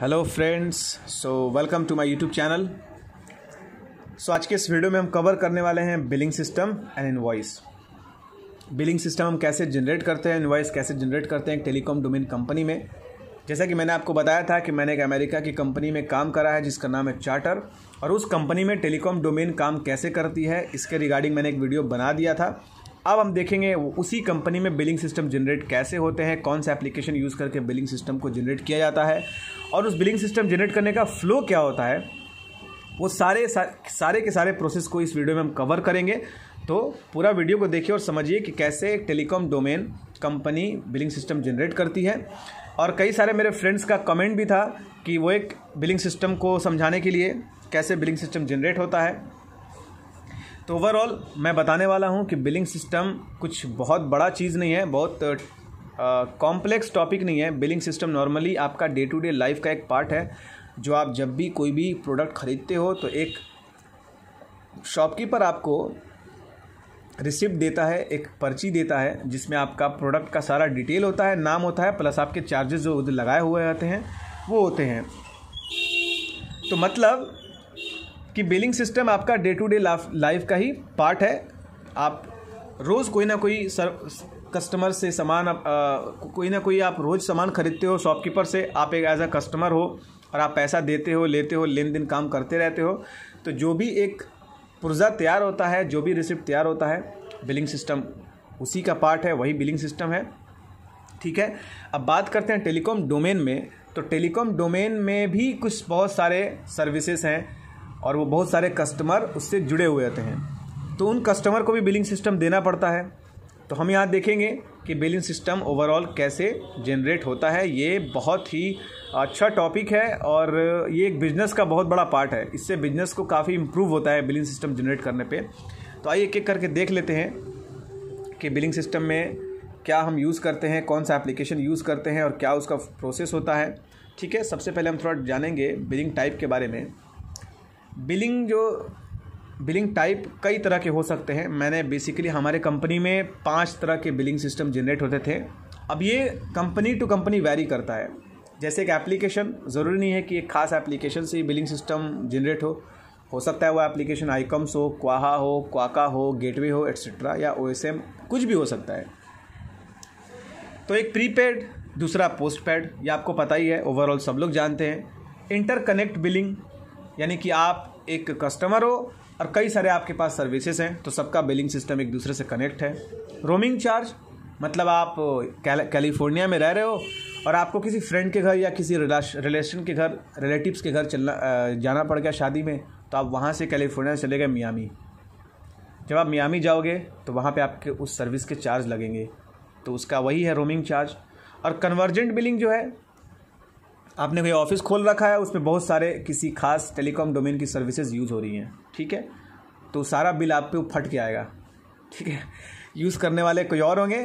hello friends so welcome to my YouTube channel so आज के इस वीडियो में हम कवर करने वाले हैं billing system and invoice billing system हम कैसे जनरेट करते हैं इनवॉइस कैसे जनरेट करते हैं टेलीकॉम डोमेन कंपनी में जैसा कि मैंने आपको बताया था कि मैंने एक अमेरिका की कंपनी में काम करा है जिसका नाम है चार्टर और उस कंपनी में टेलीकॉम डोमेन काम कैसे करती है इसके रिगार्डिंग मैंने एक वीडियो बना दिया था अब हम देखेंगे उसी कंपनी में बिलिंग सिस्टम जनरेट कैसे होते हैं कौन सा एप्लीकेशन यूज़ करके बिलिंग सिस्टम को जनरेट किया जाता है और उस बिलिंग सिस्टम जनरेट करने का फ्लो क्या होता है वो सारे सारे के सारे प्रोसेस को इस वीडियो में हम कवर करेंगे तो पूरा वीडियो को देखिए और समझिए कि कैसे एक telecom domain company billing system generate करती है और कई सारे मेरे फ्रेंड्स का कमेंट भी था कि वो एक बिलिंग सिस्टम को समझाने के लिए कैसे बिलिंग सिस्टम जनरेट होता है तो ओवरऑल मैं बताने वाला हूँ कि बिलिंग सिस्टम कुछ बहुत बड़ा चीज़ नहीं है बहुत कॉम्प्लेक्स टॉपिक नहीं है बिलिंग सिस्टम नॉर्मली आपका डे टू डे लाइफ का एक पार्ट है जो आप जब भी कोई भी प्रोडक्ट ख़रीदते हो तो एक शॉपकीपर आपको रिसिप्ट देता है एक पर्ची देता है जिसमें आपका प्रोडक्ट का सारा डिटेल होता है नाम होता है प्लस आपके चार्जेस जो लगाए हुए होते हैं वो होते हैं तो मतलब कि बिलिंग सिस्टम आपका डे टू डे लाइफ का ही पार्ट है आप रोज़ कोई ना कोई सर कस्टमर से सामान आप कोई ना कोई आप रोज़ सामान खरीदते हो शॉपकीपर से आप एक एज अ कस्टमर हो और आप पैसा देते हो लेते हो लेन देन काम करते रहते हो तो जो भी एक पुर्जा तैयार होता है जो भी रिसिप्ट तैयार होता है बिलिंग सिस्टम उसी का पार्ट है वही बिलिंग सिस्टम है ठीक है अब बात करते हैं टेलीकॉम डोमेन में तो टेलीकॉम डोमेन में भी कुछ बहुत सारे सर्विसेज हैं और वो बहुत सारे कस्टमर उससे जुड़े हुए होते हैं तो उन कस्टमर को भी बिलिंग सिस्टम देना पड़ता है तो हम यहाँ देखेंगे कि बिलिंग सिस्टम ओवरऑल कैसे जनरेट होता है ये बहुत ही अच्छा टॉपिक है और ये एक बिजनेस का बहुत बड़ा पार्ट है इससे बिजनेस को काफ़ी इम्प्रूव होता है बिलिंग सिस्टम जनरेट करने पे तो आइए एक एक करके देख लेते हैं कि बिलिंग सिस्टम में क्या हम यूज़ करते हैं कौन सा एप्लीकेशन यूज़ करते हैं और क्या उसका प्रोसेस होता है ठीक है सबसे पहले हम थोड़ा जानेंगे बिलिंग टाइप के बारे में बिलिंग जो बिलिंग टाइप कई तरह के हो सकते हैं मैंने बेसिकली हमारे कंपनी में पांच तरह के बिलिंग सिस्टम जनरेट होते थे अब ये कंपनी टू कंपनी वैरी करता है जैसे एक एप्लीकेशन ज़रूरी नहीं है कि एक खास एप्लीकेशन से ही बिलिंग सिस्टम जनरेट हो हो सकता है वो एप्लीकेशन आईकम्स हो क्वाहा हो क्वाका हो गेटवे हो एट्सट्रा या ओ कुछ भी हो सकता है तो एक प्रीपेड दूसरा पोस्ट पेड ये आपको पता ही है ओवरऑल सब लोग जानते हैं इंटरकनेक्ट बिलिंग यानी कि आप एक कस्टमर हो और कई सारे आपके पास सर्विसेज हैं तो सबका बिलिंग सिस्टम एक दूसरे से कनेक्ट है रोमिंग चार्ज मतलब आप कैलिफोर्निया में रह रहे हो और आपको किसी फ्रेंड के घर या किसी रिलेशन के घर रिलेटिव्स के घर चलना जाना पड़ गया शादी में तो आप वहाँ से कैलिफोर्निया चले गए मियामी जब आप मियामी जाओगे तो वहाँ पे आपके उस सर्विस के चार्ज लगेंगे तो उसका वही है रोमिंग चार्ज और कन्वर्जेंट बिलिंग जो है आपने कोई ऑफिस खोल रखा है उसमें बहुत सारे किसी खास टेलीकॉम डोमेन की सर्विसेज यूज़ हो रही हैं ठीक है तो सारा बिल आप पे फट के आएगा ठीक है यूज़ करने वाले कोई और होंगे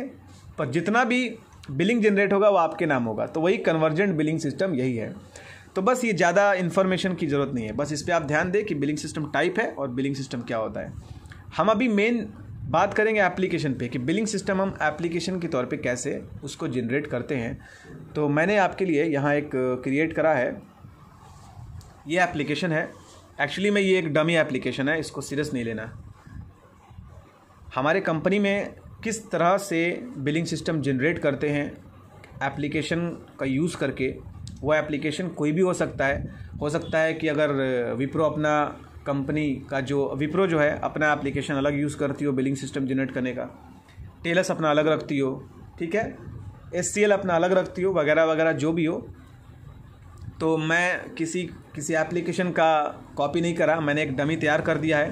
पर जितना भी बिलिंग जनरेट होगा वो आपके नाम होगा तो वही कन्वर्जेंट बिलिंग सिस्टम यही है तो बस ये ज़्यादा इन्फॉर्मेशन की ज़रूरत नहीं है बस इस पर आप ध्यान दें कि बिलिंग सिस्टम टाइप है और बिलिंग सिस्टम क्या होता है हम अभी मेन बात करेंगे एप्लीकेशन पे कि बिलिंग सिस्टम हम एप्लीकेशन के तौर पे कैसे उसको जनरेट करते हैं तो मैंने आपके लिए यहाँ एक क्रिएट करा है ये एप्लीकेशन है एक्चुअली में ये एक डमी एप्लीकेशन है इसको सीरियस नहीं लेना हमारे कंपनी में किस तरह से बिलिंग सिस्टम जनरेट करते हैं एप्लीकेशन का यूज़ करके वह एप्लीकेशन कोई भी हो सकता है हो सकता है कि अगर विप्रो अपना कंपनी का जो विप्रो जो है अपना एप्लीकेशन अलग यूज़ करती हो बिलिंग सिस्टम जनरेट करने का टेलस अपना अलग रखती हो ठीक है एस अपना अलग रखती हो वगैरह वगैरह जो भी हो तो मैं किसी किसी एप्लीकेशन का कॉपी नहीं करा मैंने एक डमी तैयार कर दिया है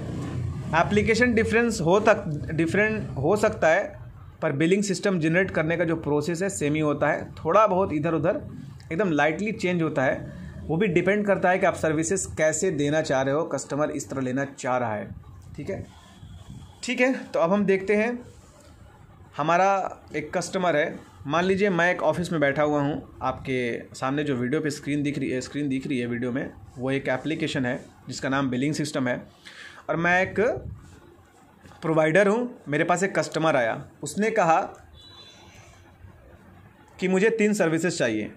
एप्लीकेशन डिफरेंस हो तक डिफरेंट हो सकता है पर बिलिंग सिस्टम जनरेट करने का जो प्रोसेस है सेम ही होता है थोड़ा बहुत इधर उधर एकदम लाइटली चेंज होता है वो भी डिपेंड करता है कि आप सर्विसेज कैसे देना चाह रहे हो कस्टमर इस तरह लेना चाह रहा है ठीक है ठीक है तो अब हम देखते हैं हमारा एक कस्टमर है मान लीजिए मैं एक ऑफिस में बैठा हुआ हूँ आपके सामने जो वीडियो पे स्क्रीन दिख रही है स्क्रीन दिख रही है वीडियो में वो एक एप्लीकेशन है जिसका नाम बिलिंग सिस्टम है और मैं एक प्रोवाइडर हूँ मेरे पास एक कस्टमर आया उसने कहा कि मुझे तीन सर्विसेज चाहिए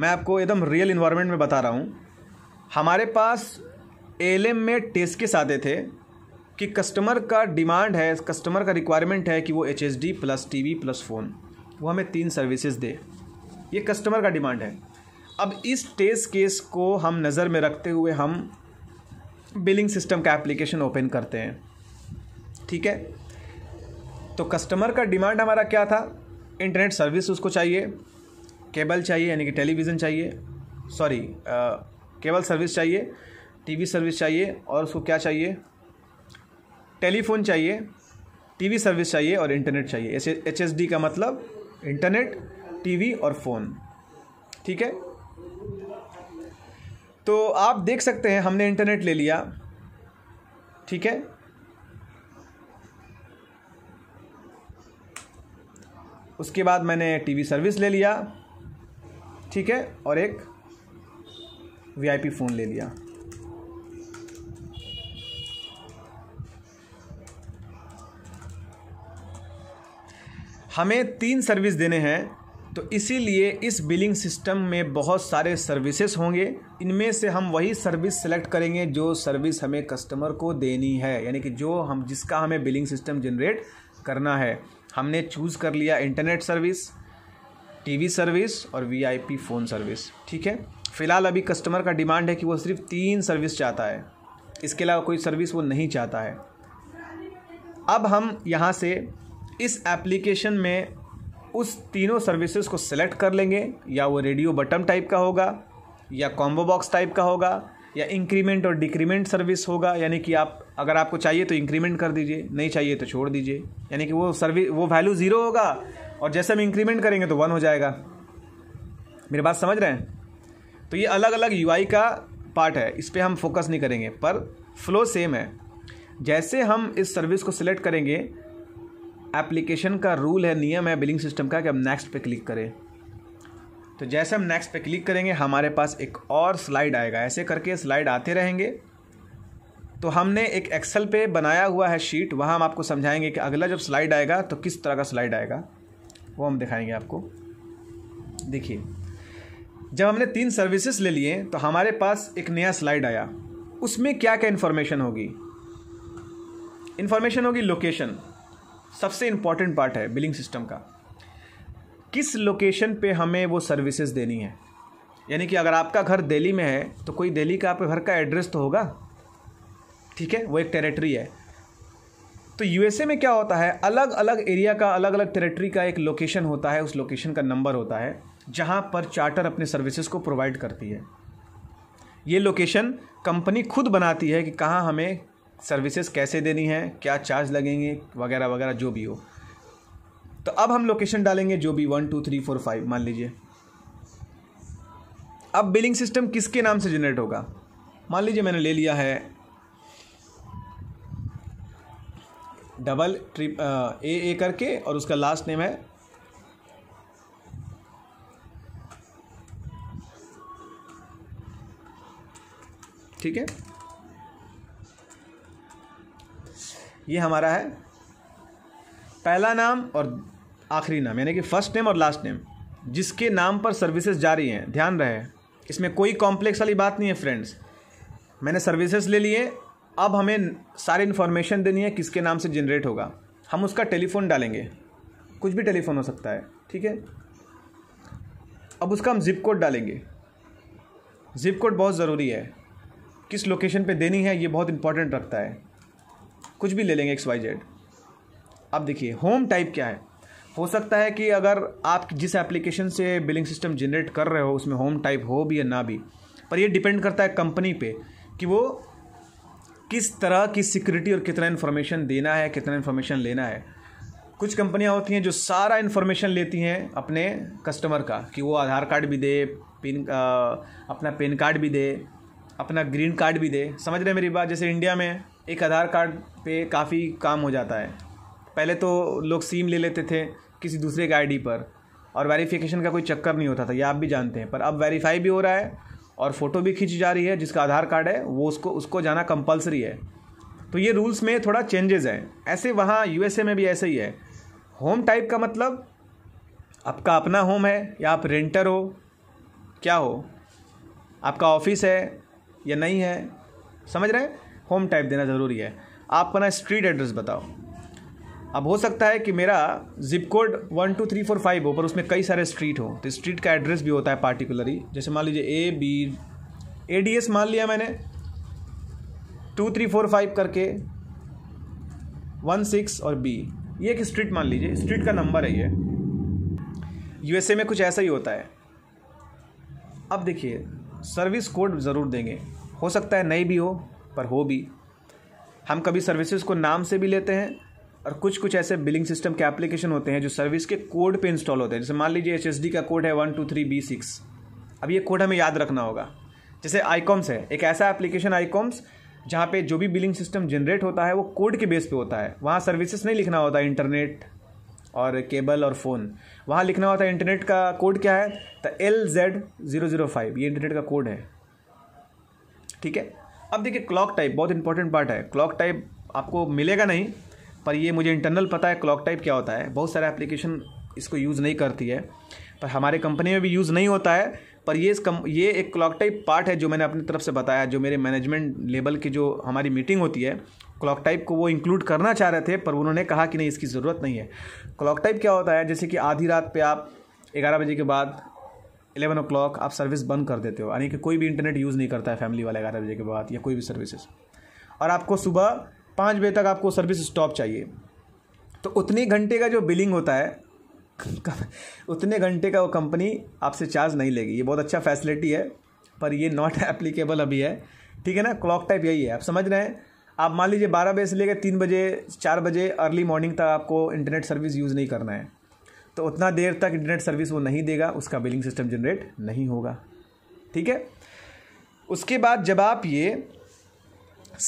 मैं आपको एकदम रियल इन्वायरमेंट में बता रहा हूँ हमारे पास एल में टेस्ट के आते थे कि कस्टमर का डिमांड है कस्टमर का रिक्वायरमेंट है कि वो H D plus T V plus phone वो हमें तीन सर्विसेज दे ये कस्टमर का डिमांड है अब इस टेस्ट केस को हम नज़र में रखते हुए हम बिलिंग सिस्टम का एप्लीकेशन ओपन करते हैं ठीक है तो कस्टमर का डिमांड हमारा क्या था इंटरनेट सर्विस उसको चाहिए केबल चाहिए यानी कि टेलीविज़न चाहिए सॉरी केबल सर्विस चाहिए टीवी सर्विस चाहिए और उसको क्या चाहिए टेलीफोन चाहिए टीवी सर्विस चाहिए और इंटरनेट चाहिए एच एस डी का मतलब इंटरनेट टीवी और फ़ोन ठीक है तो आप देख सकते हैं हमने इंटरनेट ले लिया ठीक है उसके बाद मैंने टीवी सर्विस ले लिया ठीक है और एक वीआईपी फ़ोन ले लिया हमें तीन सर्विस देने हैं तो इसीलिए इस बिलिंग सिस्टम में बहुत सारे सर्विसेज होंगे इनमें से हम वही सर्विस सेलेक्ट करेंगे जो सर्विस हमें कस्टमर को देनी है यानी कि जो हम जिसका हमें बिलिंग सिस्टम जनरेट करना है हमने चूज़ कर लिया इंटरनेट सर्विस टीवी सर्विस और वीआईपी फ़ोन सर्विस ठीक है फ़िलहाल अभी कस्टमर का डिमांड है कि वो सिर्फ तीन सर्विस चाहता है इसके अलावा कोई सर्विस वो नहीं चाहता है अब हम यहाँ से इस एप्लीकेशन में उस तीनों सर्विसेज को सिलेक्ट कर लेंगे या वो रेडियो बटन टाइप का होगा या कॉम्बो बॉक्स टाइप का होगा या इंक्रीमेंट और डिक्रीमेंट सर्विस होगा यानी कि आप अगर आपको चाहिए तो इंक्रीमेंट कर दीजिए नहीं चाहिए तो छोड़ दीजिए यानी कि वो सर्विस वो वैल्यू ज़ीरो होगा और जैसे हम इंक्रीमेंट करेंगे तो वन हो जाएगा मेरे बात समझ रहे हैं तो ये अलग अलग यू का पार्ट है इस पर हम फोकस नहीं करेंगे पर फ्लो सेम है जैसे हम इस सर्विस को सिलेक्ट करेंगे एप्लीकेशन का रूल है नियम है बिलिंग सिस्टम का कि हम नेक्स्ट पे क्लिक करें तो जैसे हम नेक्स्ट पे क्लिक करेंगे हमारे पास एक और स्लाइड आएगा ऐसे करके स्लाइड आते रहेंगे तो हमने एक एक्सेल पे बनाया हुआ है शीट वहाँ हम आपको समझाएंगे कि अगला जब स्लाइड आएगा तो किस तरह का स्लाइड आएगा वो हम दिखाएंगे आपको देखिए जब हमने तीन सर्विसेज ले लिए तो हमारे पास एक नया स्लाइड आया उसमें क्या क्या इन्फॉर्मेशन होगी इन्फॉर्मेशन होगी लोकेशन सबसे इम्पॉर्टेंट पार्ट है बिलिंग सिस्टम का किस लोकेशन पे हमें वो सर्विसेज देनी है यानी कि अगर आपका घर दिल्ली में है तो कोई दिल्ली का आपके घर का एड्रेस तो होगा ठीक है वो एक टेरिटरी है तो यूएसए में क्या होता है अलग अलग एरिया का अलग अलग टेरिटरी का एक लोकेशन होता है उस लोकेशन का नंबर होता है जहाँ पर चार्टर अपने सर्विसेज को प्रोवाइड करती है ये लोकेशन कंपनी खुद बनाती है कि कहाँ हमें सर्विसेज कैसे देनी है क्या चार्ज लगेंगे वगैरह वगैरह जो भी हो तो अब हम लोकेशन डालेंगे जो भी one two three four five मान लीजिए अब बिलिंग सिस्टम किसके नाम से जनरेट होगा मान लीजिए मैंने ले लिया है डबल ट्रिप ए ए करके और उसका लास्ट नेम है ठीक है ये हमारा है पहला नाम और आखिरी नाम यानी कि फर्स्ट नेम और लास्ट नेम जिसके नाम पर सर्विसेज जारी हैं ध्यान रहे इसमें कोई कॉम्प्लेक्स वाली बात नहीं है फ्रेंड्स मैंने सर्विसेज ले लिए अब हमें सारी इन्फॉर्मेशन देनी है किसके नाम से जनरेट होगा हम उसका टेलीफोन डालेंगे कुछ भी टेलीफोन हो सकता है ठीक है अब उसका हम जिप कोड डालेंगे जिप कोड बहुत ज़रूरी है किस लोकेशन पे देनी है ये बहुत इंपॉर्टेंट रखता है कुछ भी ले लेंगे एक्स वाई जेड अब देखिए होम टाइप क्या है हो सकता है कि अगर आप जिस एप्लीकेशन से बिलिंग सिस्टम जनरेट कर रहे हो उसमें होम टाइप हो भी या ना भी पर ये डिपेंड करता है कंपनी पे कि वो किस तरह की सिक्योरिटी और कितना इन्फॉर्मेशन देना है कितना इन्फॉर्मेशन लेना है कुछ कंपनियां होती हैं जो सारा इन्फॉर्मेशन लेती हैं अपने कस्टमर का कि वो आधार कार्ड भी दे पिन आ, अपना पेन कार्ड भी दे अपना ग्रीन कार्ड भी दे समझ रहे मेरी बात जैसे इंडिया में एक आधार कार्ड पे काफ़ी काम हो जाता है पहले तो लोग सिम ले लेते थे किसी दूसरे के आईडी पर और वेरिफिकेशन का कोई चक्कर नहीं होता था ये आप भी जानते हैं पर अब वेरीफाई भी हो रहा है और फ़ोटो भी खींची जा रही है जिसका आधार कार्ड है वो उसको उसको जाना कंपलसरी है तो ये रूल्स में थोड़ा चेंजेस हैं ऐसे वहाँ यूएसए में भी ऐसे ही है होम टाइप का मतलब आपका अपना होम है या आप रेंटर हो क्या हो आपका ऑफिस है या नहीं है समझ रहे हैं होम टाइप देना ज़रूरी है आप अपना स्ट्रीट एड्रेस बताओ अब हो सकता है कि मेरा zip code one two three four five हो पर उसमें कई सारे स्ट्रीट हो तो स्ट्रीट का एड्रेस भी होता है पार्टिकुलरली जैसे मान लीजिए A B A D S मान लिया मैंने टू थ्री फोर फाइव करके वन सिक्स और बी ये एक स्ट्रीट मान लीजिए स्ट्रीट का नंबर है ये यूएसए में कुछ ऐसा ही होता है अब देखिए सर्विस कोड ज़रूर देंगे हो सकता है नई भी हो पर हो भी हम कभी सर्विसेज को नाम से भी लेते हैं और कुछ कुछ ऐसे बिलिंग सिस्टम के एप्लीकेशन होते हैं जो सर्विस के कोड पे इंस्टॉल होते हैं जैसे मान लीजिए एच का कोड है one two three B six अब ये कोड हमें याद रखना होगा जैसे आईकॉम्स है एक ऐसा एप्लीकेशन आईकॉम्स जहाँ पे जो भी बिलिंग सिस्टम जनरेट होता है वो कोड के बेस पे होता है वहाँ सर्विसेज नहीं लिखना होता इंटरनेट और केबल और फ़ोन वहाँ लिखना होता है इंटरनेट का कोड क्या है तो L Z zero zero five ये इंटरनेट का कोड है ठीक है अब देखिए क्लॉक टाइप बहुत इंपॉर्टेंट पार्ट है क्लॉक टाइप आपको मिलेगा नहीं पर ये मुझे इंटरनल पता है क्लॉक टाइप क्या होता है बहुत सारे एप्लीकेशन इसको यूज़ नहीं करती है पर हमारे कंपनी में भी यूज़ नहीं होता है पर ये इस कम ये एक क्लॉक टाइप पार्ट है जो मैंने अपनी तरफ से बताया जो मेरे मैनेजमेंट लेवल की जो हमारी मीटिंग होती है क्लॉक टाइप को वो इंक्लूड करना चाह रहे थे पर उन्होंने कहा कि नहीं इसकी ज़रूरत नहीं है क्लॉक टाइप क्या होता है जैसे कि आधी रात पे आप ग्यारह बजे के बाद एलेवन ओ आप सर्विस बंद कर देते हो यानी कि कोई भी इंटरनेट यूज़ नहीं करता है फैमिली वाला ग्यारह बजे के बाद या कोई भी सर्विसेज और आपको सुबह पाँच बजे तक आपको सर्विस स्टॉप चाहिए तो उतने घंटे का जो बिलिंग होता है उतने घंटे का वो कंपनी आपसे चार्ज नहीं लेगी ये बहुत अच्छा फैसिलिटी है पर ये नॉट एप्लीकेबल अभी है ठीक है ना क्लॉक टाइप यही है आप समझ रहे हैं आप मान लीजिए बारह बजे से लेकर तीन बजे चार बजे अर्ली मॉर्निंग तक आपको इंटरनेट सर्विस यूज़ नहीं करना है तो उतना देर तक इंटरनेट सर्विस वो नहीं देगा उसका बिलिंग सिस्टम जनरेट नहीं होगा ठीक है उसके बाद जब आप ये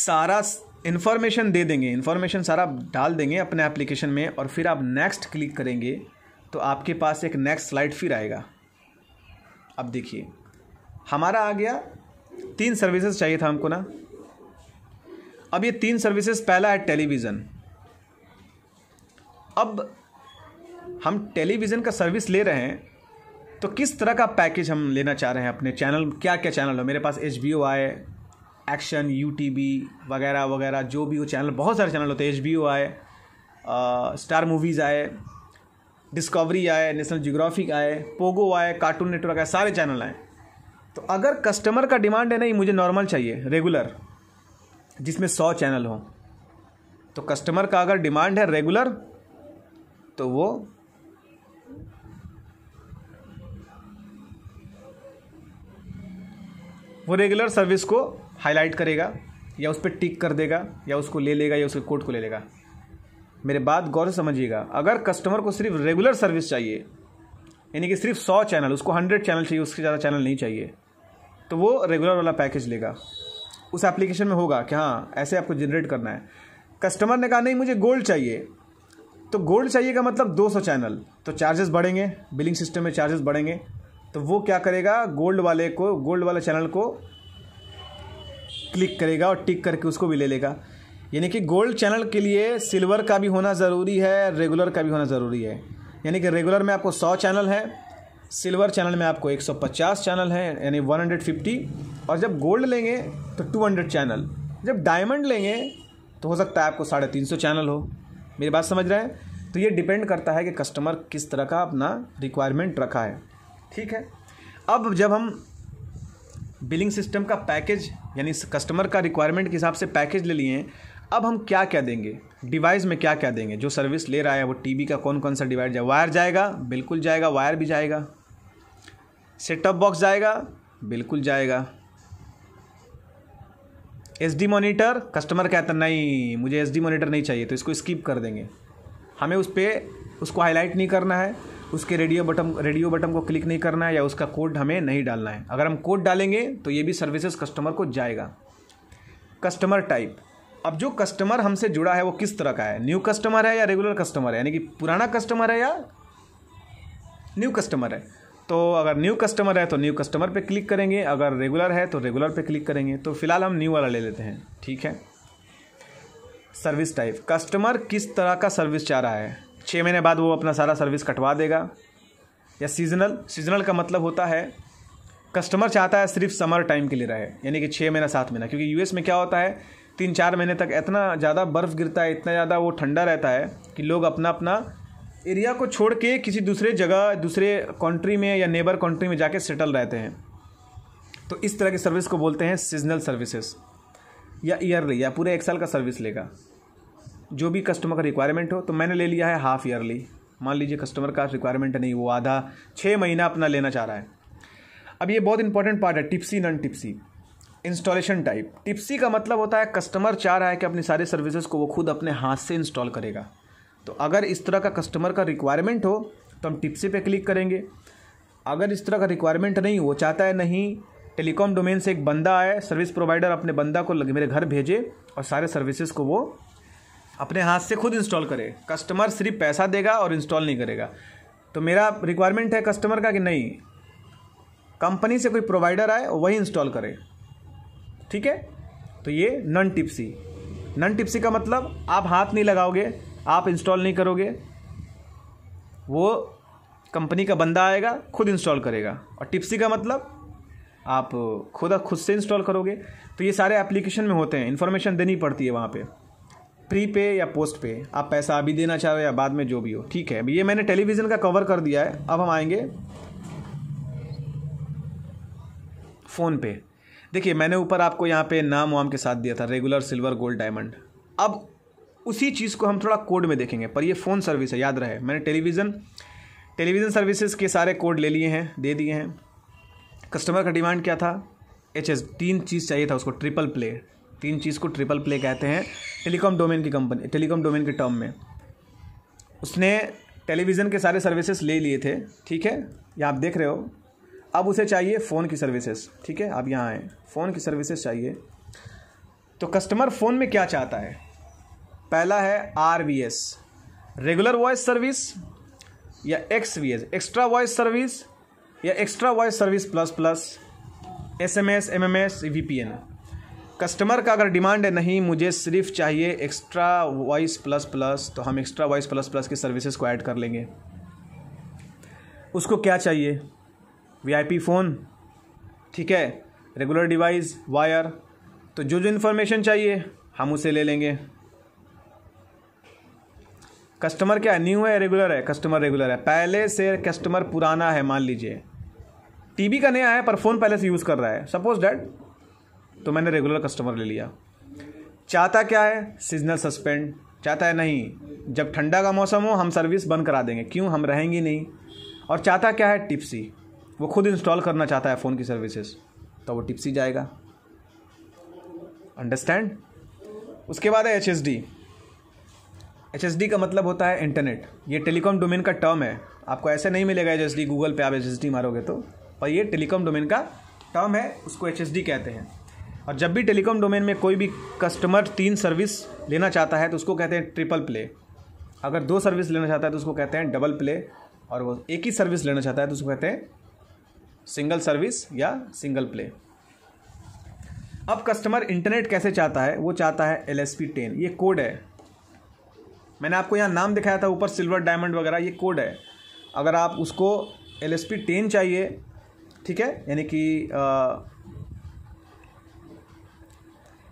सारा इन्फॉर्मेशन दे देंगे इन्फॉर्मेशन सारा डाल देंगे अपने एप्लीकेशन में और फिर आप नेक्स्ट क्लिक करेंगे तो आपके पास एक नेक्स्ट स्लाइड फिर आएगा अब देखिए हमारा आ गया तीन सर्विसेज चाहिए था हमको ना अब ये तीन सर्विसेज पहला है टेलीविज़न अब हम टेलीविज़न का सर्विस ले रहे हैं तो किस तरह का पैकेज हम लेना चाह रहे हैं अपने चैनल क्या क्या चैनल हो मेरे पास एच बी ओ आए एक्शन यू वगैरह वगैरह जो भी वो चैनल बहुत सारे चैनल होते हैं एच बी ओ आए स्टार मूवीज़ आए डिस्कवरी आए नेशनल जोग्राफिक आए पोगो आए कार्टून नेटवर्क आए सारे चैनल आए तो अगर कस्टमर का डिमांड है नहीं मुझे नॉर्मल चाहिए रेगुलर जिसमें सौ चैनल हो तो कस्टमर का अगर डिमांड है रेगुलर तो वो वो रेगुलर सर्विस को हाईलाइट करेगा या उस पर टिक कर देगा या उसको ले लेगा या उसके कोड को ले लेगा मेरे बात गौर से समझिएगा अगर कस्टमर को सिर्फ रेगुलर सर्विस चाहिए यानी कि सिर्फ सौ चैनल उसको हंड्रेड चैनल चाहिए उसके ज़्यादा चैनल नहीं चाहिए तो वो रेगुलर वाला पैकेज लेगा उस एप्लीकेशन में होगा कि हाँ ऐसे आपको जनरेट करना है कस्टमर ने कहा नहीं मुझे गोल्ड चाहिए तो गोल्ड चाहिए का मतलब 200 चैनल तो चार्जेस बढ़ेंगे बिलिंग सिस्टम में चार्जेस बढ़ेंगे तो वो क्या करेगा गोल्ड वाले को गोल्ड वाले चैनल को क्लिक करेगा और टिक करके उसको भी ले लेगा यानी कि गोल्ड चैनल के लिए सिल्वर का भी होना ज़रूरी है रेगुलर का भी होना ज़रूरी है यानी कि रेगुलर में आपको सौ चैनल है सिल्वर चैनल में आपको 150 चैनल है यानी 150 और जब गोल्ड लेंगे तो 200 चैनल जब डायमंड लेंगे तो हो सकता है आपको साढ़े तीन सौ चैनल हो मेरी बात समझ रहे हैं तो ये डिपेंड करता है कि कस्टमर किस तरह का अपना रिक्वायरमेंट रखा है ठीक है अब जब हम बिलिंग सिस्टम का पैकेज यानी कस्टमर का रिक्वायरमेंट के हिसाब से पैकेज ले लिए हैं अब हम क्या क्या देंगे डिवाइस में क्या क्या देंगे जो सर्विस ले रहा है वो टीवी का कौन कौन सा डिवाइस जाए वायर जाएगा बिल्कुल जाएगा वायर भी जाएगा सेटअप बॉक्स जाएगा बिल्कुल जाएगा एस डी मोनीटर कस्टमर कहता नहीं मुझे एस डी मोनीटर नहीं चाहिए तो इसको स्किप कर देंगे हमें उस पर उसको हाईलाइट नहीं करना है उसके रेडियो बटन रेडियो बटन को क्लिक नहीं करना है या उसका कोड हमें नहीं डालना है अगर हम कोड डालेंगे तो ये भी सर्विसेज कस्टमर को जाएगा कस्टमर टाइप अब जो कस्टमर हमसे जुड़ा है वो किस तरह का है न्यू कस्टमर है या रेगुलर कस्टमर है यानी कि पुराना कस्टमर है या न्यू कस्टमर है तो अगर न्यू कस्टमर है तो न्यू कस्टमर पे क्लिक करेंगे अगर रेगुलर है तो रेगुलर पे क्लिक करेंगे तो फिलहाल हम न्यू वाला ले लेते हैं ठीक है सर्विस टाइप कस्टमर किस तरह का सर्विस चाह रहा है छः महीने बाद वो अपना सारा सर्विस कटवा देगा या सीजनल सीजनल का मतलब होता है कस्टमर चाहता है सिर्फ समर टाइम के लिए रहे यानी कि छः महीना सात महीना क्योंकि यूएस में क्या होता है तीन चार महीने तक इतना ज़्यादा बर्फ़ गिरता है इतना ज़्यादा वो ठंडा रहता है कि लोग अपना अपना एरिया को छोड़ के किसी दूसरे जगह दूसरे कंट्री में या नेबर कंट्री में जाके सेटल रहते हैं तो इस तरह की सर्विस को बोलते हैं सीजनल सर्विसेज या ईयरली या पूरे एक साल का सर्विस लेगा जो भी कस्टमर का रिक्वायरमेंट हो तो मैंने ले लिया है हाफ़ ईयरली मान लीजिए कस्टमर का रिक्वायरमेंट नहीं वो आधा छः महीना अपना लेना चाह रहा है अब ये बहुत इंपॉर्टेंट पार्ट है tipsy non tipsy installation type tipsy का मतलब होता है कस्टमर चाह रहा है कि अपनी सारी सर्विसेज को वो खुद अपने हाथ से इंस्टॉल करेगा तो अगर इस तरह का कस्टमर का रिक्वायरमेंट हो तो हम टिप्सी पे क्लिक करेंगे अगर इस तरह का रिक्वायरमेंट नहीं वो चाहता है नहीं टेलीकॉम डोमेन से एक बंदा आए सर्विस प्रोवाइडर अपने बंदा को मेरे घर भेजे और सारे सर्विसेज को वो अपने हाथ से खुद इंस्टॉल करे कस्टमर सिर्फ पैसा देगा और इंस्टॉल नहीं करेगा तो मेरा रिक्वायरमेंट है कस्टमर का कि नहीं कंपनी से कोई प्रोवाइडर आए वही इंस्टॉल करे ठीक है तो ये नन टिप्सी नन टिप्सी का मतलब आप हाथ नहीं लगाओगे आप इंस्टॉल नहीं करोगे वो कंपनी का बंदा आएगा खुद इंस्टॉल करेगा और टिप्सी का मतलब आप खुद खुद से इंस्टॉल करोगे तो ये सारे एप्लीकेशन में होते हैं इन्फॉर्मेशन देनी पड़ती है वहाँ पर प्री पे या पोस्ट पे आप पैसा अभी देना चाह रहे हो या बाद में जो भी हो ठीक है ये मैंने टेलीविज़न का कवर कर दिया है अब हम आएंगे फ़ोन पे देखिए मैंने ऊपर आपको यहाँ पे नाम वाम के साथ दिया था रेगुलर सिल्वर गोल्ड डायमंड अब उसी चीज़ को हम थोड़ा कोड में देखेंगे पर ये फ़ोन सर्विस है याद रहे मैंने टेलीविज़न टेलीविज़न सर्विसेज के सारे कोड ले लिए हैं दे दिए हैं कस्टमर का डिमांड क्या था एच एस तीन चीज़ चाहिए था उसको ट्रिपल प्ले तीन चीज़ को ट्रिपल प्ले कहते हैं टेलीकॉम डोमेन की कंपनी टेलीकॉम डोमेन के टर्म में उसने टेलीविज़न के सारे सर्विसेज ले लिए थे ठीक है या आप देख रहे हो अब उसे चाहिए फ़ोन की सर्विसेज ठीक है आप यहाँ आएँ फ़ोन की सर्विसेज चाहिए तो कस्टमर फ़ोन में क्या चाहता है पहला है R V S regular voice service या X V S extra voice service या extra voice service plus plus S M S M M S V P N customer का अगर डिमांड है नहीं मुझे सिर्फ चाहिए एक्स्ट्रा वॉइस प्लस प्लस तो हम एक्स्ट्रा वॉइस प्लस प्लस की सर्विसेज को ऐड कर लेंगे उसको क्या चाहिए वीआईपी फ़ोन ठीक है रेगुलर डिवाइस वायर तो जो जो इन्फॉर्मेशन चाहिए हम उसे ले लेंगे कस्टमर क्या न्यू है रेगुलर है कस्टमर रेगुलर है पहले से कस्टमर पुराना है मान लीजिए टीवी का नया है पर फ़ोन पहले से यूज़ कर रहा है सपोज डैट तो मैंने रेगुलर कस्टमर ले लिया चाहता क्या है सीजनल सस्पेंड चाहता है नहीं जब ठंडा का मौसम हो हम सर्विस बंद करा देंगे क्यों हम रहेंगे नहीं और चाहता क्या है टिप्सी वो खुद इंस्टॉल करना चाहता है फ़ोन की सर्विसेज तो वो टिप्सी जाएगा अंडरस्टैंड उसके बाद है H S D H S D का मतलब होता है इंटरनेट ये टेलीकॉम डोमेन का टर्म है आपको ऐसे नहीं मिलेगा एच एस डी गूगल पे आप एच एस डी मारोगे तो पर ये टेलीकॉम डोमेन का टर्म है उसको एच एस डी कहते हैं और जब भी टेलीकॉम डोमेन में कोई भी कस्टमर तीन सर्विस लेना चाहता है तो उसको कहते हैं ट्रिपल प्ले अगर दो सर्विस लेना चाहता है तो उसको कहते हैं डबल प्ले और वो एक ही सर्विस लेना चाहता है तो उसको कहते हैं सिंगल सर्विस या सिंगल प्ले अब कस्टमर इंटरनेट कैसे चाहता है वो चाहता है एल एस पी टेन ये कोड है मैंने आपको यहाँ नाम दिखाया था ऊपर सिल्वर डायमंड वगैरह ये कोड है अगर आप उसको एल एस पी टेन चाहिए ठीक है यानी कि आ,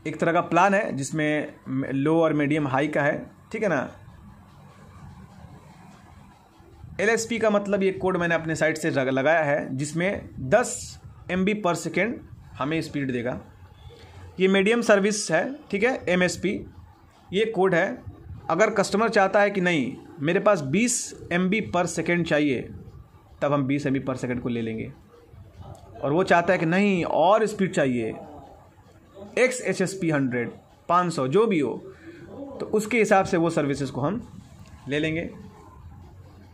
एक तरह का प्लान है जिसमें लो और मीडियम हाई का है ठीक है ना एल का मतलब ये कोड मैंने अपने साइट से लगाया है जिसमें 10 एम पर सेकेंड हमें स्पीड देगा ये मीडियम सर्विस है ठीक है एम ये कोड है अगर कस्टमर चाहता है कि नहीं मेरे पास 20 एम पर सेकेंड चाहिए तब हम 20 एम पर सेकेंड को ले लेंगे और वो चाहता है कि नहीं और स्पीड चाहिए X H S P hundred पाँच सौ जो भी हो तो उसके हिसाब से वो सर्विसेज को हम ले लेंगे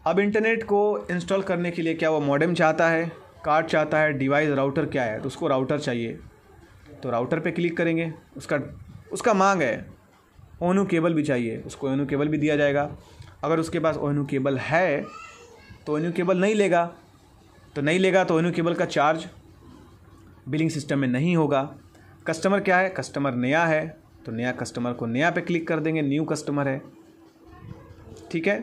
अब इंटरनेट को इंस्टॉल करने के लिए क्या वो मॉडेम चाहता है कार्ड चाहता है डिवाइस राउटर क्या है तो उसको राउटर चाहिए तो राउटर पे क्लिक करेंगे उसका उसका मांग है ओनू केबल भी चाहिए उसको ओनू केबल भी दिया जाएगा अगर उसके पास ओनू केबल है तो ओनू केबल नहीं लेगा तो नहीं लेगा तो ओनू केबल का चार्ज बिलिंग सिस्टम में नहीं होगा कस्टमर क्या है कस्टमर नया है तो नया कस्टमर को नया पे क्लिक कर देंगे न्यू कस्टमर है ठीक है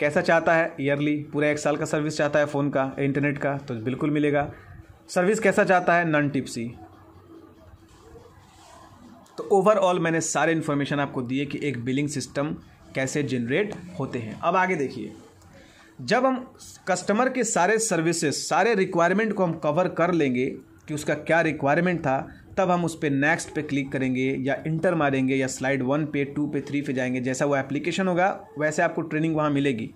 कैसा चाहता है ईयरली पूरा एक साल का सर्विस चाहता है फ़ोन का इंटरनेट का तो बिल्कुल मिलेगा सर्विस कैसा चाहता है नॉन टिप्सी तो ओवरऑल मैंने सारे इन्फॉर्मेशन आपको दिए कि एक बिलिंग सिस्टम कैसे जनरेट होते हैं अब आगे देखिए जब हम कस्टमर के सारे सर्विसेज सारे रिक्वायरमेंट को हम कवर कर लेंगे कि उसका क्या रिक्वायरमेंट था तब हम उस पर नेक्स्ट पे क्लिक करेंगे या इंटर मारेंगे या स्लाइड वन पे टू पे थ्री पे जाएंगे जैसा वो एप्लीकेशन होगा वैसे आपको ट्रेनिंग वहाँ मिलेगी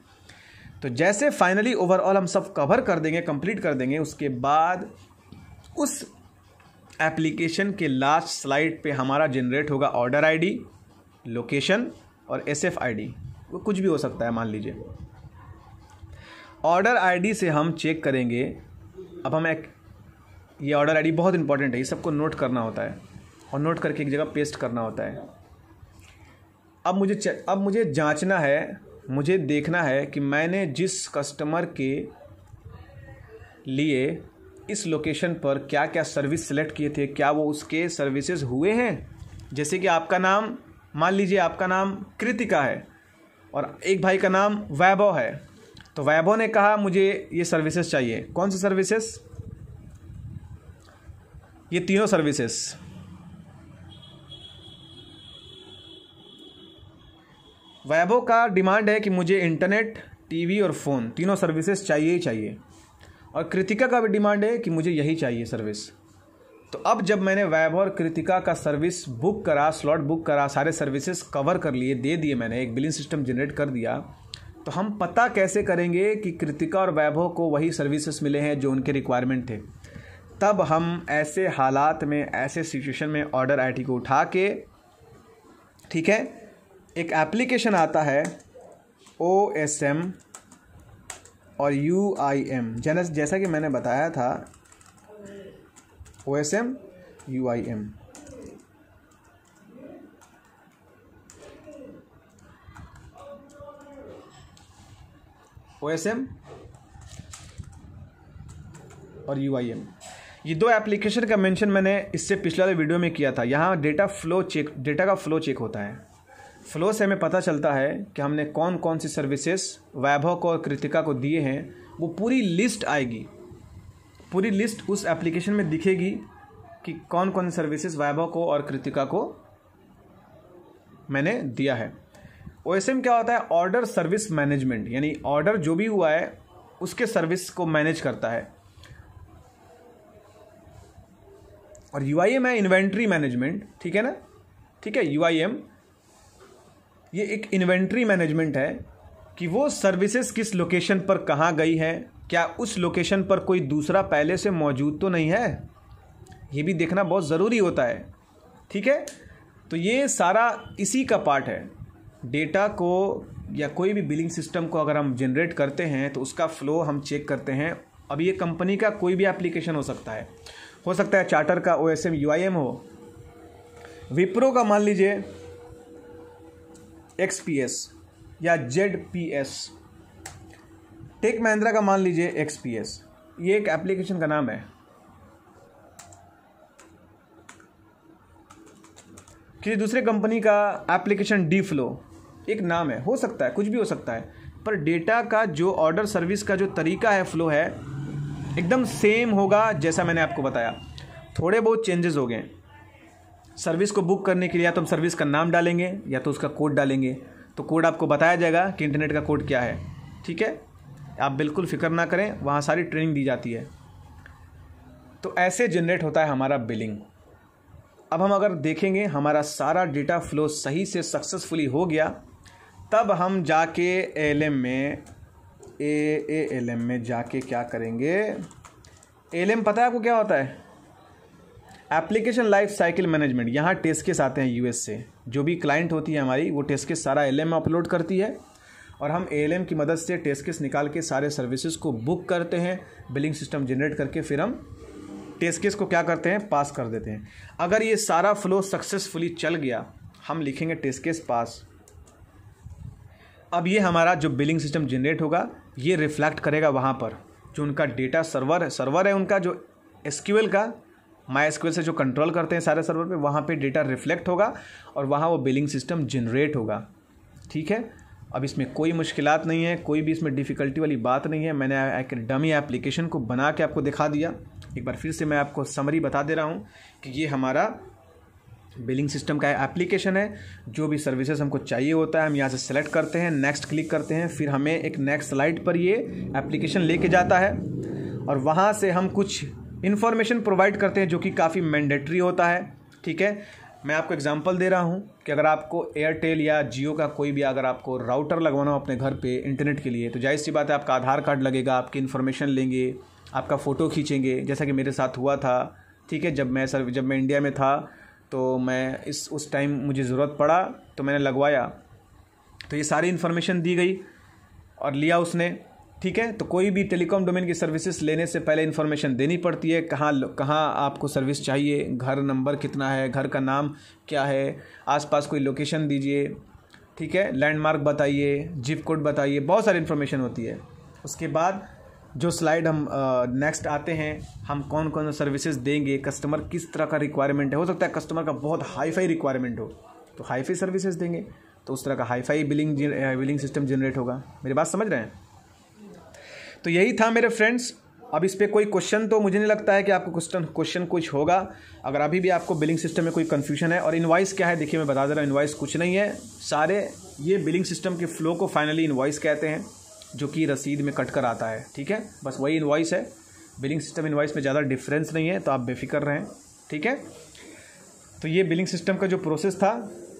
तो जैसे फाइनली ओवरऑल हम सब कवर कर देंगे कंप्लीट कर देंगे उसके बाद उस एप्लीकेशन के लास्ट स्लाइड पे हमारा जनरेट होगा ऑर्डर आईडी लोकेशन और एस एफ आई डी वो कुछ भी हो सकता है मान लीजिए ऑर्डर आईडी से हम चेक करेंगे अब हम एक ये ऑर्डर आईडी बहुत इंपॉर्टेंट है ये सबको नोट करना होता है और नोट करके एक जगह पेस्ट करना होता है अब मुझे अब मुझे जांचना है मुझे देखना है कि मैंने जिस कस्टमर के लिए इस लोकेशन पर क्या क्या सर्विस सेलेक्ट किए थे क्या वो उसके सर्विसेज हुए हैं जैसे कि आपका नाम मान लीजिए आपका नाम कृतिका है और एक भाई का नाम वैभव है तो वैभव ने कहा मुझे ये सर्विसेज चाहिए कौन सी सर्विसेज ये तीनों सर्विसेस वैबो का डिमांड है कि मुझे इंटरनेट टीवी और फ़ोन तीनों सर्विसेज चाहिए ही चाहिए और कृतिका का भी डिमांड है कि मुझे यही चाहिए सर्विस तो अब जब मैंने वैभव और कृतिका का सर्विस बुक करा स्लॉट बुक करा सारे सर्विसेज कवर कर लिए दे दिए मैंने एक बिलिंग सिस्टम जनरेट कर दिया तो हम पता कैसे करेंगे कि कृतिका और वैभव को वही सर्विसेज मिले हैं जो उनके रिक्वायरमेंट थे तब हम ऐसे हालात में ऐसे सिचुएशन में ऑर्डर आईटी को उठा के ठीक है एक एप्लीकेशन आता है ओ एस एम और यू आई एम जैसा कि मैंने बताया था O S M U I M O S M और यू आई एम ये दो एप्लीकेशन का मेंशन मैंने इससे पिछला वीडियो में किया था यहाँ डेटा फ्लो चेक डेटा का फ्लो चेक होता है फ्लो से हमें पता चलता है कि हमने कौन कौन सी सर्विसेज वैभव को और कृतिका को दिए हैं वो पूरी लिस्ट आएगी पूरी लिस्ट उस एप्लीकेशन में दिखेगी कि कौन कौन सी सर्विसेज वैभव को और कृतिका को मैंने दिया है ओ क्या होता है ऑर्डर सर्विस मैनेजमेंट यानी ऑर्डर जो भी हुआ है उसके सर्विस को मैनेज करता है और यू आई एम है इन्वेंट्री मैनेजमेंट ठीक है ना ठीक है यू आई एम ये एक इन्वेंट्री मैनेजमेंट है कि वो सर्विसेज किस लोकेशन पर कहाँ गई है क्या उस लोकेशन पर कोई दूसरा पहले से मौजूद तो नहीं है ये भी देखना बहुत ज़रूरी होता है ठीक है तो ये सारा इसी का पार्ट है डेटा को या कोई भी बिलिंग सिस्टम को अगर हम जनरेट करते हैं तो उसका फ्लो हम चेक करते हैं अब ये कंपनी का कोई भी एप्लीकेशन हो सकता है हो सकता है चार्टर का O S M U I M हो विप्रो का मान लीजिए एक्स पी एस या Z P S Tech Mahindra का मान लीजिए एक्स पी एस ये एक एप्लीकेशन का नाम है किसी दूसरे कंपनी का एप्लीकेशन डी फ्लो एक नाम है हो सकता है कुछ भी हो सकता है पर डेटा का जो ऑर्डर सर्विस का जो तरीका है फ्लो है एकदम सेम होगा जैसा मैंने आपको बताया थोड़े बहुत चेंजेस हो गए सर्विस को बुक करने के लिए या तो हम सर्विस का नाम डालेंगे या तो उसका कोड डालेंगे तो कोड आपको बताया जाएगा कि इंटरनेट का कोड क्या है ठीक है आप बिल्कुल फिक्र ना करें वहाँ सारी ट्रेनिंग दी जाती है तो ऐसे जनरेट होता है हमारा बिलिंग अब हम अगर देखेंगे हमारा सारा डेटा फ्लो सही से सक्सेसफुली हो गया तब हम जाके एल में ए ए एल एम में जाके क्या करेंगे एल एम पता है आपको क्या होता है एप्लीकेशन लाइफ साइकिल मैनेजमेंट यहाँ टेस्ट केस आते हैं यूएस से जो भी क्लाइंट होती है हमारी वो टेस्ट केस सारा एल एम में अपलोड करती है और हम ए की मदद से टेस्ट केस निकाल के सारे सर्विसेज को बुक करते हैं बिलिंग सिस्टम जनरेट करके फिर हम टेस्ट केस को क्या करते हैं पास कर देते हैं अगर ये सारा फ्लो सक्सेसफुली चल गया हम लिखेंगे टेस्ट केस पास अब ये हमारा जो बिलिंग सिस्टम जनरेट होगा ये रिफ्लेक्ट करेगा वहाँ पर जो उनका डेटा सर्वर है सर्वर है उनका जो एस का माई एस से जो कंट्रोल करते हैं सारे सर्वर पे वहाँ पे डेटा रिफ्लेक्ट होगा और वहाँ वो बिलिंग सिस्टम जनरेट होगा ठीक है अब इसमें कोई मुश्किल नहीं है कोई भी इसमें डिफ़िकल्टी वाली बात नहीं है मैंने एक डमी एप्लीकेशन को बना के आपको दिखा दिया एक बार फिर से मैं आपको समरी बता दे रहा हूँ कि ये हमारा बिलिंग सिस्टम का एप्लीकेशन है जो भी सर्विसेज हमको चाहिए होता है हम यहाँ से सेलेक्ट करते हैं नेक्स्ट क्लिक करते हैं फिर हमें एक नेक्स्ट स्लाइड पर ये एप्लीकेशन लेके जाता है और वहाँ से हम कुछ इन्फॉर्मेशन प्रोवाइड करते हैं जो कि काफ़ी मैंडेटरी होता है ठीक है मैं आपको एग्जांपल दे रहा हूँ कि अगर आपको एयरटेल या जियो का कोई भी अगर आपको राउटर लगवाना हो अपने घर पे इंटरनेट के लिए तो जाहिर सी बात है आपका आधार कार्ड लगेगा आपकी इन्फॉर्मेशन लेंगे आपका फ़ोटो खींचेंगे जैसा कि मेरे साथ हुआ था ठीक है जब मैं सर जब मैं इंडिया में था तो मैं इस उस टाइम मुझे ज़रूरत पड़ा तो मैंने लगवाया तो ये सारी इन्फॉर्मेशन दी गई और लिया उसने ठीक है तो कोई भी टेलीकॉम डोमेन की सर्विसेज लेने से पहले इन्फॉर्मेशन देनी पड़ती है कहाँ कहाँ आपको सर्विस चाहिए घर नंबर कितना है घर का नाम क्या है आसपास कोई लोकेशन दीजिए ठीक है लैंडमार्क बताइए जिप कोड बताइए बहुत सारी इन्फॉर्मेशन होती है उसके बाद जो स्लाइड हम नेक्स्ट आते हैं हम कौन कौन सर्विसेज देंगे कस्टमर किस तरह का रिक्वायरमेंट है हो सकता है कस्टमर का बहुत हाई फाई रिक्वायरमेंट हो तो हाई फाई सर्विसेज देंगे तो उस तरह का hi-fi billing billing system generate होगा मेरी बात समझ रहे हैं तो यही था मेरे फ्रेंड्स अब इस पर कोई क्वेश्चन तो मुझे नहीं लगता है कि आपको क्वेश्चन क्वेश्चन कुछ होगा अगर अभी भी आपको बिलिंग सिस्टम में कोई कन्फ्यूजन है और इन्वाइस क्या है देखिए मैं बता दे रहा हूँ इन्वाइस कुछ नहीं है सारे ये बिलिंग सिस्टम के फ्लो को फाइनली इन्वाइस कहते हैं जो कि रसीद में कट कर आता है ठीक है बस वही इन्वाइस है बिलिंग सिस्टम इन्वाइस में ज़्यादा डिफरेंस नहीं है तो आप बेफिक्र रहें ठीक है तो ये बिलिंग सिस्टम का जो प्रोसेस था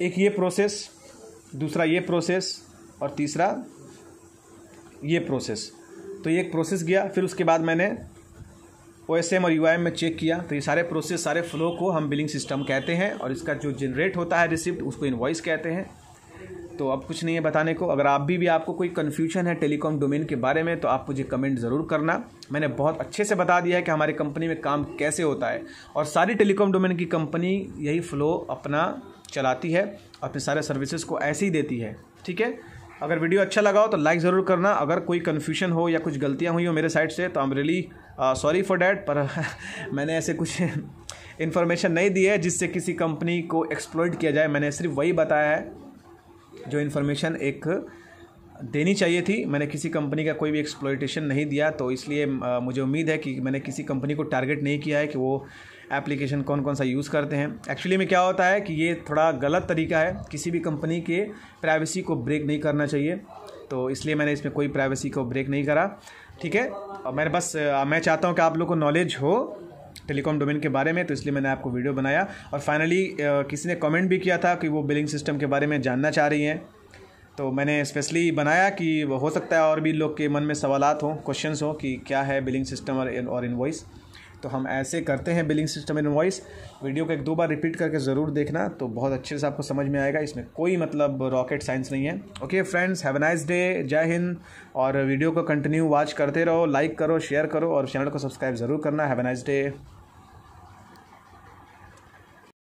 एक ये प्रोसेस दूसरा ये प्रोसेस और तीसरा ये प्रोसेस तो ये एक प्रोसेस गया फिर उसके बाद मैंने ओ एस एम और यू आई एम में चेक किया तो ये सारे प्रोसेस सारे फ्लो को हम बिलिंग सिस्टम कहते हैं और इसका जो जनरेट होता है रिसिप्ट उसको इन्वाइस कहते हैं तो अब कुछ नहीं है बताने को अगर आप भी भी आपको कोई कन्फ्यूजन है टेलीकॉम डोमेन के बारे में तो आप मुझे कमेंट ज़रूर करना मैंने बहुत अच्छे से बता दिया है कि हमारी कंपनी में काम कैसे होता है और सारी टेलीकॉम डोमेन की कंपनी यही फ़्लो अपना चलाती है अपने सारे सर्विसेज को ऐसे ही देती है ठीक है अगर वीडियो अच्छा लगा हो तो लाइक ज़रूर करना अगर कोई कन्फ्यूजन हो या कुछ गलतियाँ हुई हो मेरे साइड से तो I am really sorry for that पर मैंने ऐसे कुछ इन्फॉर्मेशन नहीं दी है जिससे किसी कंपनी को एक्सप्लोइ किया जाए मैंने सिर्फ वही बताया है जो इन्फॉर्मेशन एक देनी चाहिए थी मैंने किसी कंपनी का कोई भी एक्सप्लोइटेशन नहीं दिया तो इसलिए मुझे उम्मीद है कि मैंने किसी कंपनी को टारगेट नहीं किया है कि वो एप्लीकेशन कौन कौन सा यूज़ करते हैं एक्चुअली में क्या होता है कि ये थोड़ा गलत तरीका है किसी भी कंपनी के प्राइवेसी को ब्रेक नहीं करना चाहिए तो इसलिए मैंने इसमें कोई प्राइवेसी को ब्रेक नहीं करा ठीक है और मैंने बस मैं चाहता हूँ कि आप लोग को नॉलेज हो टेलीकॉम डोमेन के बारे में तो इसलिए मैंने आपको वीडियो बनाया और फाइनली किसी ने कमेंट भी किया था कि वो बिलिंग सिस्टम के बारे में जानना चाह रही हैं तो मैंने स्पेशली बनाया कि हो सकता है और भी लोग के मन में सवाल हों क्वेश्चन हों कि क्या है बिलिंग सिस्टम और और वॉइस तो हम ऐसे करते हैं billing system invoice video को एक दो बार रिपीट करके ज़रूर देखना तो बहुत अच्छे से आपको समझ में आएगा इसमें कोई मतलब रॉकेट साइंस नहीं है okay friends have nice day Jai Hind और वीडियो को कंटिन्यू वॉच करते रहो लाइक करो शेयर करो और चैनल को सब्सक्राइब ज़रूर करना हैव नाइस डे